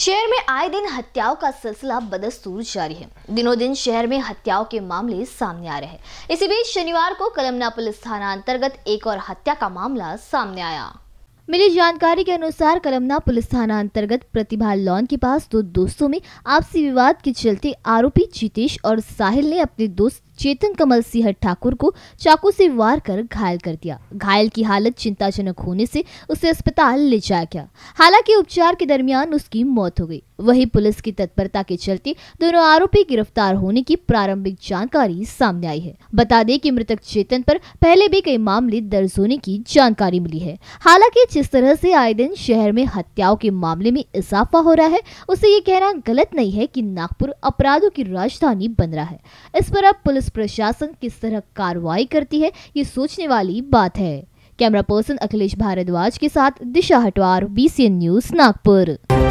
शहर में आए दिन हत्याओं का सिलसिला बदस्तूर जारी है दिनों दिन शहर में हत्याओं के मामले सामने आ रहे हैं इसी बीच शनिवार को कलमना पुलिस थाना अंतर्गत एक और हत्या का मामला सामने आया मिली जानकारी के अनुसार कलमना पुलिस थाना अंतर्गत प्रतिभा लॉन के पास दो दोस्तों में आपसी विवाद के चलते आरोपी जितेश और साहिल ने अपने दोस्त चेतन कमल सिंह ठाकुर को चाकू से वार कर घायल कर दिया घायल की हालत चिंताजनक होने से उसे अस्पताल ले जाया गया हालांकि उपचार के दरमियान उसकी मौत हो गई वही पुलिस की तत्परता के चलते दोनों आरोपी गिरफ्तार होने की प्रारंभिक जानकारी सामने आई है बता दें कि मृतक चेतन पर पहले भी कई मामले दर्ज होने की जानकारी मिली है हालांकि जिस तरह से आए दिन शहर में हत्याओं के मामले में इजाफा हो रहा है उसे ये कहना गलत नहीं है कि नागपुर अपराधों की राजधानी बन रहा है इस पर अब पुलिस प्रशासन किस तरह कार्रवाई करती है ये सोचने वाली बात है कैमरा पर्सन अखिलेश भारद्वाज के साथ दिशा हटवार बी न्यूज नागपुर